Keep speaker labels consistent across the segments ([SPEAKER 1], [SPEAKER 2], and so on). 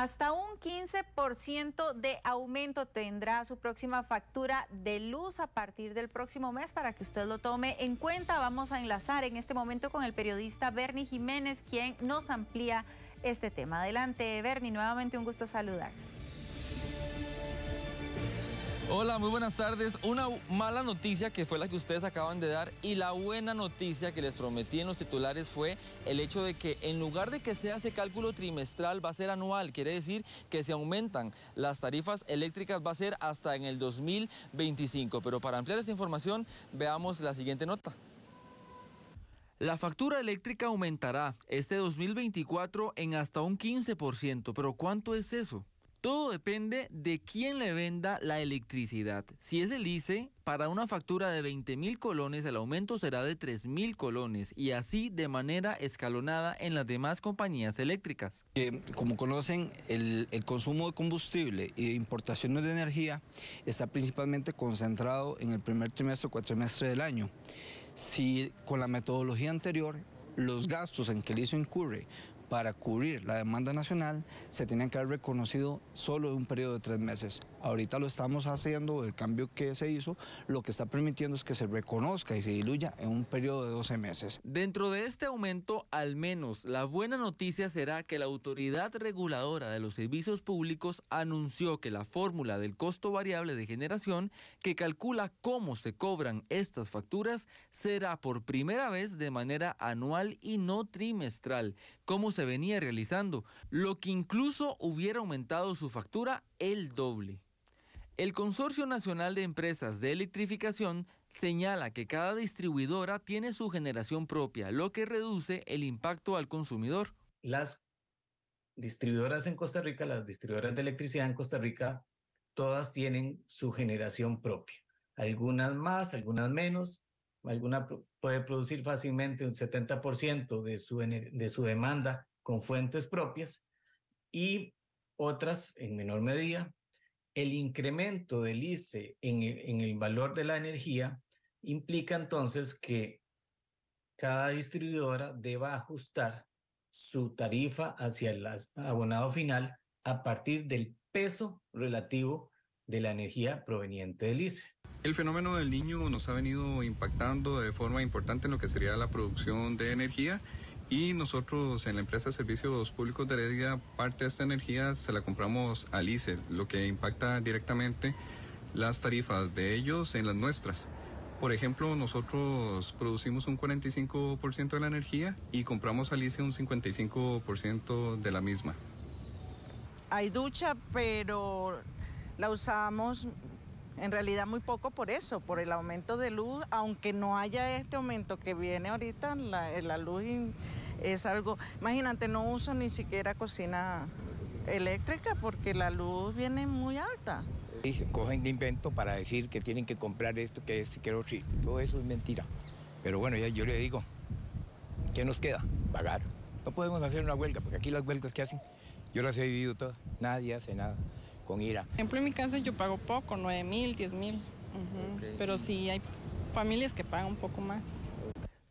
[SPEAKER 1] Hasta un 15% de aumento tendrá su próxima factura de luz a partir del próximo mes para que usted lo tome en cuenta. Vamos a enlazar en este momento con el periodista Bernie Jiménez, quien nos amplía este tema. Adelante, Bernie, nuevamente un gusto saludar.
[SPEAKER 2] Hola, muy buenas tardes. Una mala noticia que fue la que ustedes acaban de dar y la buena noticia que les prometí en los titulares fue el hecho de que en lugar de que sea ese cálculo trimestral va a ser anual, quiere decir que se aumentan las tarifas eléctricas va a ser hasta en el 2025. Pero para ampliar esta información veamos la siguiente nota. La factura eléctrica aumentará este 2024 en hasta un 15%, pero ¿cuánto es eso? Todo depende de quién le venda la electricidad. Si es el ICE, para una factura de 20.000 mil colones el aumento será de 3.000 mil colones y así de manera escalonada en las demás compañías eléctricas.
[SPEAKER 1] como conocen,
[SPEAKER 2] el, consumo de combustible y importaciones de energía está principalmente concentrado en el primer trimestre o cuatrimestre del año. Si con la metodología anterior los gastos en que el ICE incurre para cubrir la demanda nacional se tenían que haber reconocido solo de un periodo de tres meses. Ahorita lo estamos haciendo, el cambio que se hizo, lo que está permitiendo es que se reconozca y se diluya en un periodo de 12 meses. Dentro de este aumento, al menos la buena noticia será que la autoridad reguladora de los servicios públicos anunció que la fórmula del costo variable de generación que calcula cómo se cobran estas facturas será por primera vez de manera anual y no trimestral, como se venía realizando, lo que incluso hubiera aumentado su factura el doble. El Consorcio Nacional de Empresas de Electrificación señala que cada distribuidora tiene su generación propia,
[SPEAKER 1] lo que reduce el impacto al consumidor. Las distribuidoras en Costa Rica, las distribuidoras de electricidad en Costa Rica, todas tienen su generación propia. Algunas más, algunas menos. Alguna puede producir fácilmente un 70% de su, de su demanda con fuentes propias y otras en menor medida el incremento del ICE en el, valor de la energía implica entonces que cada distribuidora deba ajustar su tarifa hacia el abonado final a partir del peso relativo de la energía proveniente del ICE. El fenómeno del niño nos ha venido impactando de forma importante en lo que sería la producción
[SPEAKER 2] de energía y nosotros en la empresa de servicios públicos de Heredia, parte de esta
[SPEAKER 1] energía se la compramos al ICE, lo que impacta directamente las tarifas de ellos en las nuestras. Por ejemplo, nosotros producimos un 45% de la energía y compramos al ICE un 55% de la misma. Hay ducha, pero la usamos en realidad muy poco por eso, por el aumento de luz, aunque no haya este aumento que viene ahorita, la, eh, luz es algo, imagínate, no uso ni siquiera cocina eléctrica porque la luz viene muy alta. Y se cogen de invento para decir que tienen que comprar esto, que es, que todo eso es mentira. Pero bueno, ya yo le digo, ¿qué nos queda? Pagar. No podemos hacer una huelga, porque aquí las huelgas que hacen, yo las he vivido todas, nadie hace nada con ira. ejemplo, en mi casa yo pago poco, 9 mil, 10 mil. Pero sí hay familias que pagan un poco más.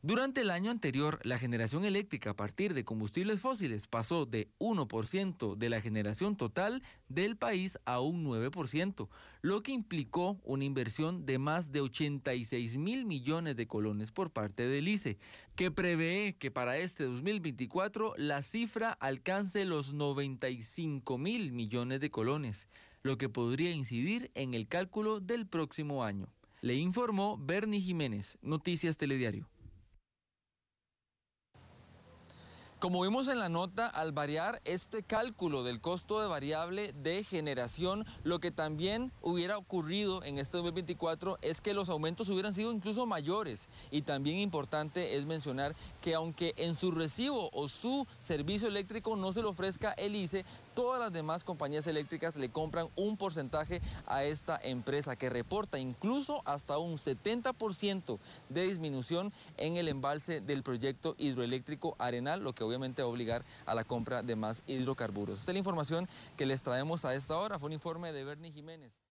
[SPEAKER 2] Durante el año anterior, la generación eléctrica a partir de combustibles fósiles pasó de 1% de la generación total del país a un 9%, lo que implicó una inversión de más de 86 mil millones de colones por parte del ICE, que prevé que para este 2024 la cifra alcance los 95 mil millones de colones, lo que podría incidir en el cálculo del próximo año. Le informó Bernie Jiménez, Noticias Telediario. Como vimos en la nota, al variar este cálculo del costo de variable de generación, lo que también hubiera ocurrido en este 2024 es que los aumentos hubieran sido incluso mayores. Y también importante es mencionar que aunque en su recibo o su servicio eléctrico no se le ofrezca el ICE, todas las demás compañías eléctricas le compran un porcentaje a esta empresa que reporta incluso hasta un 70% de disminución en el embalse del proyecto hidroeléctrico Arenal, lo que obviamente va a obligar a la compra de más hidrocarburos. Esta es la información que les traemos a esta hora. Fue un informe de Bernie Jiménez.